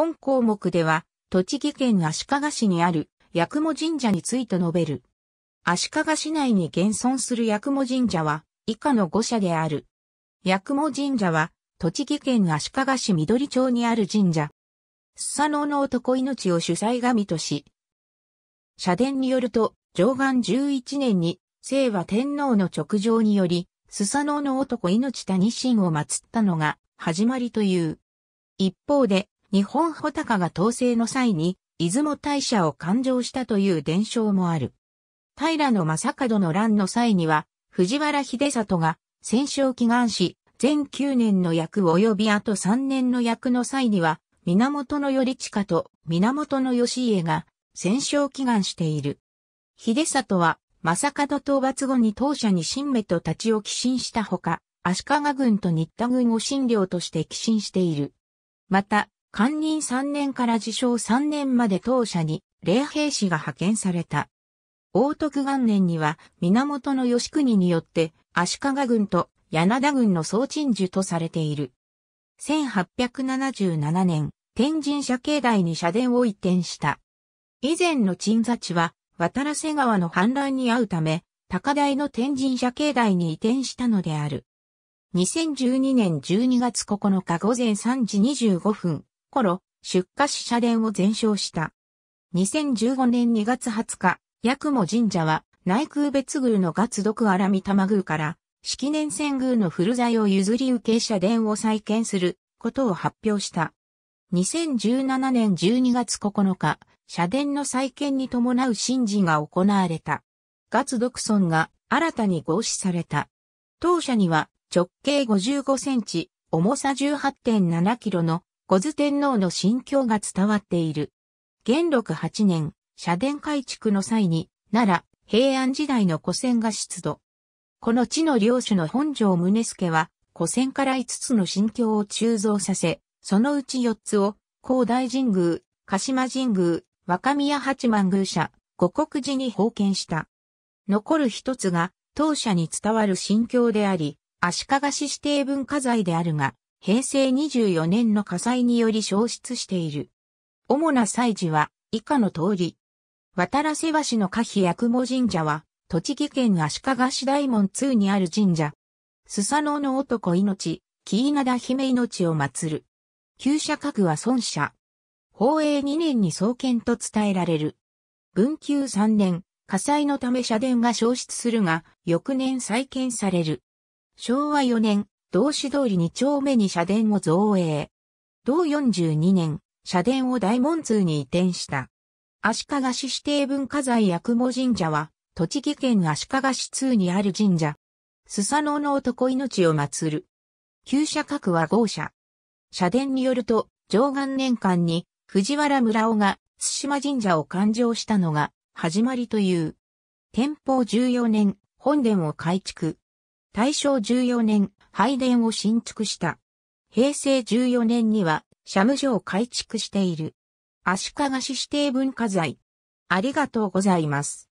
本項目では、栃木県足利市にある八雲神社について述べる。足利市内に現存する八雲神社は、以下の5社である。八雲神社は、栃木県足利市緑町にある神社。スサノオの男命を主催神とし、社殿によると、上岸11年に、聖和天皇の直上により、スサノオの男命他ニシンを祀ったのが、始まりという。一方で、日本穂高が統制の際に、出雲大社を勘定したという伝承もある。平の正門の乱の際には、藤原秀里が戦勝祈願し、全9年の役及びあと3年の役の際には、源頼親と源義家が戦勝祈願している。秀里は、正門討伐後に当社に新芽と立ちを寄進したほか、足利軍と新田軍を新領として寄進している。また、官任3年から自称3年まで当社に、霊兵士が派遣された。大徳元年には、源義国によって、足利軍と柳田軍の総鎮守とされている。1877年、天神社境内に社殿を移転した。以前の鎮座地は、渡瀬川の氾濫に遭うため、高台の天神社境内に移転したのである。2012年12月9日午前3時25分、頃、出火し社殿を全焼した。2015年2月20日、八雲神社は内空別宮の月毒荒見玉宮から、式年遷宮の古材を譲り受け社殿を再建することを発表した。2017年12月9日、社殿の再建に伴う神事が行われた。月独村が新たに合祀された。当社には直径55センチ、重さ18.7キロの小津天皇の心境が伝わっている。元禄8年、社殿改築の際に、奈良、平安時代の古戦が出土。この地の領主の本城宗助は、古戦から5つの心境を鋳造させ、そのうち4つを、高大神宮、鹿島神宮、若宮八幡宮社、五国寺に封建した。残る一つが、当社に伝わる心境であり、足利市指定文化財であるが、平成24年の火災により消失している。主な祭事は以下の通り。渡良瀬橋の可否八雲神社は、栃木県足利市大門通にある神社。スサノオの男命、キ稲ナダ姫命を祀る。旧社格は孫社。宝永2年に創建と伝えられる。文久3年、火災のため社殿が消失するが、翌年再建される。昭和4年、同市通り2丁目に社殿を造営。同42年、社殿を大門通に移転した。足利市指定文化財役雲神社は、栃木県足利市通にある神社。スサノオの男命を祀る。旧社格は豪社。社殿によると、上元年間に藤原村尾が津島神社を勘定したのが始まりという。天保14年、本殿を改築。大正14年、拝殿を新築した。平成14年には、社務所を改築している。足利市指定文化財。ありがとうございます。